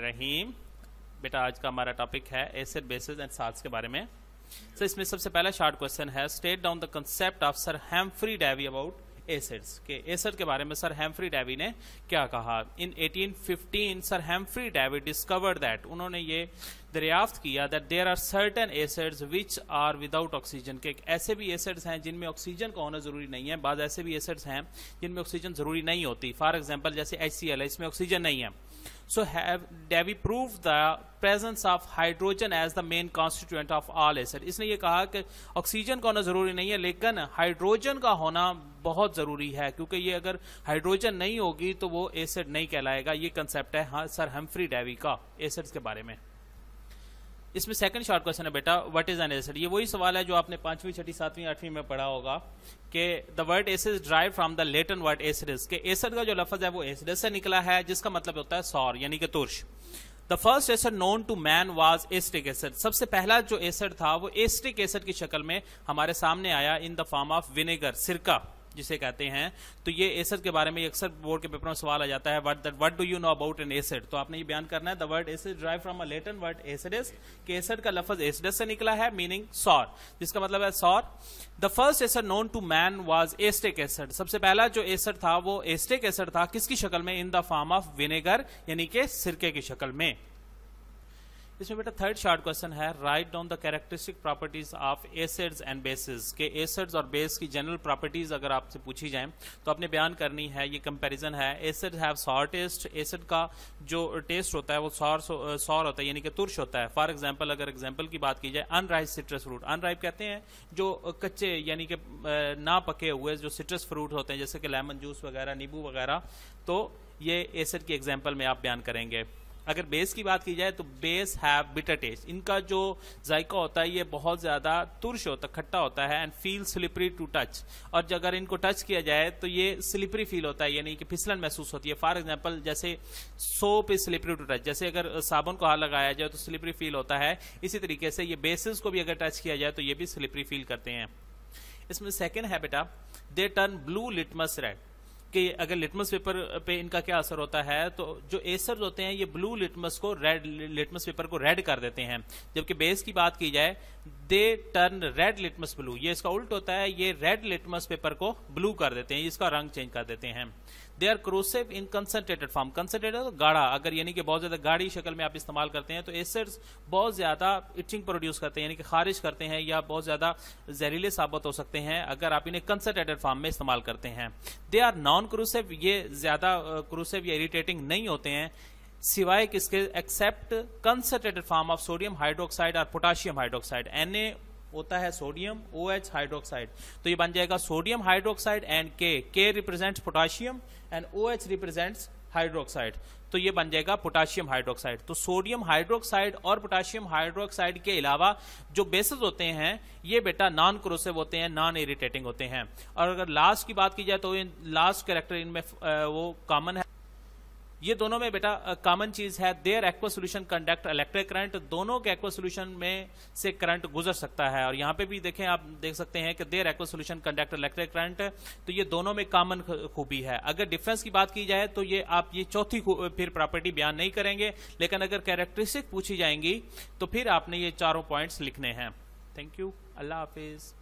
रहीम बेटा आज का हमारा टॉपिक है एसिड बेसिस एंड साल्स के बारे में सो so, इसमें सबसे पहला शार्ट क्वेश्चन है state down the concept of Sir Humphry Davy about acids के एसिड के बारे में सर हेम्फ्री डेवी ने क्या कहा in 1815 Sir Humphry Davy discovered that उन्होंने ये दरियाफ्त किया that there are certain acids which are without oxygen के ऐसे भी एसिड्स हैं जिनमें ऑक्सीजन का होना जरूरी नहीं है बाद ऐसे भी एसिड्स हैं जिनमें ऑक्सीजन जरूरी नहीं होती फॉर एग्जाम्पल जैसे एच है इसमें ऑक्सीजन नहीं है so have Davy prove the presence of hydrogen as the main constituent of all acid इसने ये कहा कि ऑक्सीजन का होना जरूरी नहीं है लेकिन हाइड्रोजन का होना बहुत ज़रूरी है क्योंकि ये अगर हाइड्रोजन नहीं होगी तो वो एसिड नहीं कहलाएगा ये कंसेप्ट है हाँ, सर हेम्फ्री डेवी का एसिड के बारे में इसमें सेकंड शॉर्ट क्वेश्चन है बेटा व्हाट इज एन एसिड ये वही सवाल है जो आपने पांचवी छठी सातवीं आठवीं में पढ़ा होगा कि the word acid drive from the Latin word acidus के एसिड का जो लफज है वो एसिडस से निकला है जिसका मतलब होता है सौर यानी कि तुर्श the first acid known to man was acetic acid सबसे पहला जो एसिड था वो एस्टिक एसिड की शक्ल में हमारे सामने आया in the form of vinegar सिरका जिसे कहते हैं तो ये एसेट के बारे में अक्सर बोर्ड के पेपर में सवाल आ जाता है what what do you know about an acid तो आपने ये बयान करना है the word acid drive from a Latin word acidus के एसेट का लफ्ज एसेडस से निकला है मीनिंग सॉर जिसका मतलब है sour the first acid known to man was acetic acid सबसे पहला जो एसेट था वो एस्टेक एसेट था किसकी शक्ल में in the form of vinegar यानी के सिरके की शक्ल में इसमें बेटा थर्ड शार्ट क्वेश्चन है right down the characteristic properties of acids and bases के एसिड्स और बेस की जनरल प्रॉपर्टीज अगर आपसे पूछी जाए तो आपने बयान करनी है ये कंपैरिजन है acid have sour taste acid का जो टेस्ट होता है वो सॉर सॉर होता है यानी कि तुर्श होता है फॉर एग्जाम्पल अगर एग्जाम्पल की बात की जाए अनराइप सिट्रस फ्रूट अनराइव कहते हैं जो कच्चे यानी कि ना पके हुए जो सिट्रस फ्रूट होते हैं जैसे कि लेमन जूस वगैरह नींबू वगैरह तो ये एसिड की एग्जाम्पल में आप बयान करेंगे अगर बेस की बात की जाए तो बेस हैव बिटर टेस्ट इनका जो जायका होता है ये बहुत ज़्यादा तुरश होता खट्टा होता है and feel slippery to touch और अगर इनको टच किया जाए तो ये स्लिपरी फील होता है यानी कि फिसलन महसूस होती है फॉर एग्जाम्पल जैसे soap is slippery to touch जैसे अगर साबुन को हाथ लगाया जाए तो स्लिपरी फील होता है इसी तरीके से ये बेसिस को भी अगर टच किया जाए तो ये भी स्लिपरी फील करते हैं इसमें सेकेंड है बेटा they turn blue litmus red कि अगर लिटमस पेपर पे इनका क्या असर होता है तो जो एसर्स होते हैं ये ब्लू लिटमस को रेड लिटमस पेपर को रेड कर देते हैं जबकि बेस की बात की जाए they turn red litmus blue ये इसका उल्ट होता है ये रेड लिटमस पेपर को ब्लू कर देते हैं इसका रंग चेंज कर देते हैं they are corrosive in concentrated form concentrated गाढ़ा अगर यानी कि बहुत ज्यादा गाढ़ी शक्ल में आप इस्तेमाल करते हैं तो एसिड्स बहुत ज्यादा इचिंग प्रोड्यूस करते हैं यानी कि खारिज करते हैं या बहुत ज्यादा जहरीले साबित हो सकते हैं अगर आप इन्हें कंसनट्रेटेड फॉर्म में इस्तेमाल करते हैं दे आर नॉन क्रूसिव ये ज्यादा क्रूसिव या इरिटेटिंग नहीं होते हैं सिवाय किसके except concentrated form of sodium hydroxide और पोटाशियम हाइड्रोक्साइड एन होता है सोडियम ओ एच हाइड्रोक्साइड तो ये बन जाएगा sodium hydroxide and K K represents potassium and O H represents hydroxide तो ये बन जाएगा पोटाशियम हाइड्रोक्साइड तो सोडियम हाइड्रोक्साइड और पोटाशियम हाइड्रोक्साइड के अलावा जो बेसिस होते हैं ये बेटा नॉन क्रोसिव होते हैं नॉन इरिटेटिंग होते हैं और अगर लास्ट की बात की जाए तो लास्ट कैरेक्टर इनमें वो कॉमन है ये दोनों में बेटा कॉमन चीज है their aqueous solution conduct electric current दोनों के एक्व सोल्यूशन में से करंट गुजर सकता है और यहाँ पे भी देखें आप देख सकते हैं कि their aqua solution conduct electric current तो ये दोनों में कॉमन खूबी है अगर डिफरेंस की बात की जाए तो ये आप ये चौथी फिर प्रॉपर्टी बयान नहीं करेंगे लेकिन अगर कैरेक्टरिस्टिक पूछी जाएंगी तो फिर आपने ये चारों पॉइंट्स लिखने हैं थैंक यू अल्लाह हाफिज़